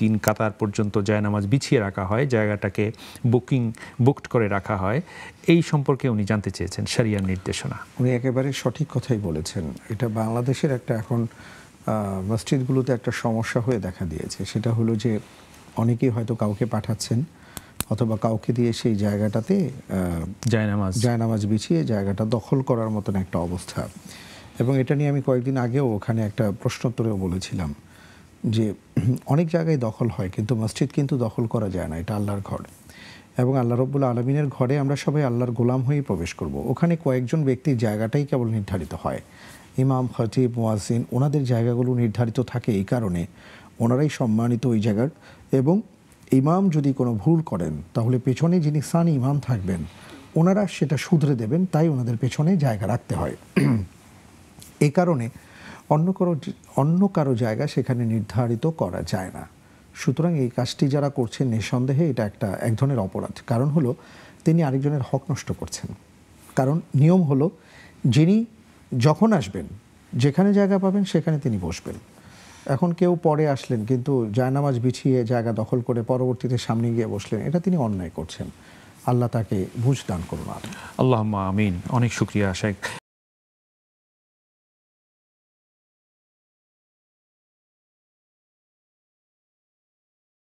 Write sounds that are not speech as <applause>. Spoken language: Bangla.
তিন কাতার পর্যন্ত জায়নামাজ বিছিয়ে রাখা হয় জায়গাটাকে বুকিং বুকড করে রাখা হয় এই সম্পর্কে উনি জানতে চেয়েছেন সারিয়ার নির্দেশনা উনি একেবারে সঠিক কথাই বলেছেন এটা বাংলাদেশের একটা এখন মসজিদগুলোতে একটা সমস্যা হয়ে দেখা দিয়েছে সেটা হলো যে অনেকেই হয়তো কাউকে পাঠাচ্ছেন অথবা কাউকে দিয়ে সেই জায়গাটাতে জায়নামাজ জায়নামাজ বিছিয়ে জায়গাটা দখল করার মতন একটা অবস্থা এবং এটা নিয়ে আমি কয়েকদিন আগেও ওখানে একটা প্রশ্নোত্তরেও বলেছিলাম যে অনেক জায়গায় দখল হয় কিন্তু মসজিদ কিন্তু দখল করা যায় না এটা আল্লাহর ঘর এবং আল্লাহ রব্বুল আলমিনের ঘরে আমরা সবাই আল্লাহর গোলাম হয়ে প্রবেশ করব। ওখানে কয়েকজন ব্যক্তির জায়গাটাই কেবল নির্ধারিত হয় ইমাম খতিব মোয়াসিন ওনাদের জায়গাগুলো নির্ধারিত থাকে এই কারণে ওনারাই সম্মানিত ওই জায়গার এবং ইমাম যদি কোনো ভুল করেন তাহলে পেছনে যিনি সান ইমাম থাকবেন ওনারা সেটা শুধরে দেবেন তাই ওনাদের পেছনে জায়গা রাখতে হয় <clears throat> এ কারণে অন্য কোনো অন্য কারো জায়গা সেখানে নির্ধারিত করা যায় না সুতরাং এই কাজটি যারা করছেন নিঃসন্দেহে এটা একটা এক ধরনের অপরাধ কারণ হলো তিনি আরেকজনের হক নষ্ট করছেন কারণ নিয়ম হলো যিনি যখন আসবেন যেখানে জায়গা পাবেন সেখানে তিনি বসবেন এখন কেউ পরে আসলেন কিন্তু জায়নামাজ বিছিয়ে জায়গা দখল করে পরবর্তীতে সামনে গিয়ে বসলেন এটা তিনি অন্যায় করছেন আল্লাহ তাকে বুঝ দান করুন আল্লাহ আমিন অনেক শুক্রিয়া শেখ